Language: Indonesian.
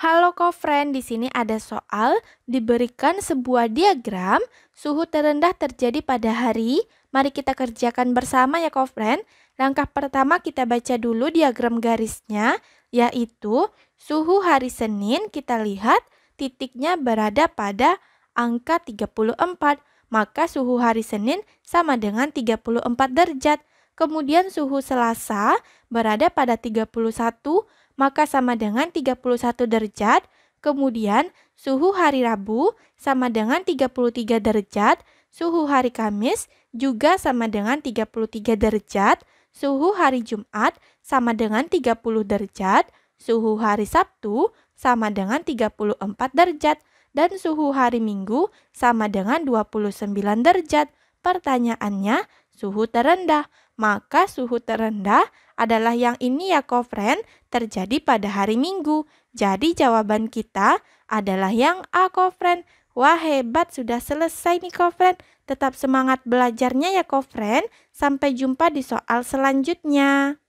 Halo kofren, di sini ada soal diberikan sebuah diagram suhu terendah terjadi pada hari. Mari kita kerjakan bersama ya kofren. Langkah pertama kita baca dulu diagram garisnya, yaitu suhu hari Senin kita lihat titiknya berada pada angka 34. Maka suhu hari Senin sama dengan 34 derajat kemudian suhu Selasa berada pada 31, maka sama dengan 31 derajat, kemudian suhu hari Rabu sama dengan 33 derajat, suhu hari Kamis juga sama dengan 33 derajat, suhu hari Jumat sama dengan 30 derajat, suhu hari Sabtu sama dengan 34 derajat, dan suhu hari Minggu sama dengan 29 derajat. Pertanyaannya, suhu terendah. Maka suhu terendah adalah yang ini ya kofren terjadi pada hari Minggu. Jadi jawaban kita adalah yang A kofren. Wah hebat sudah selesai nih kofren. Tetap semangat belajarnya ya kofren. Sampai jumpa di soal selanjutnya.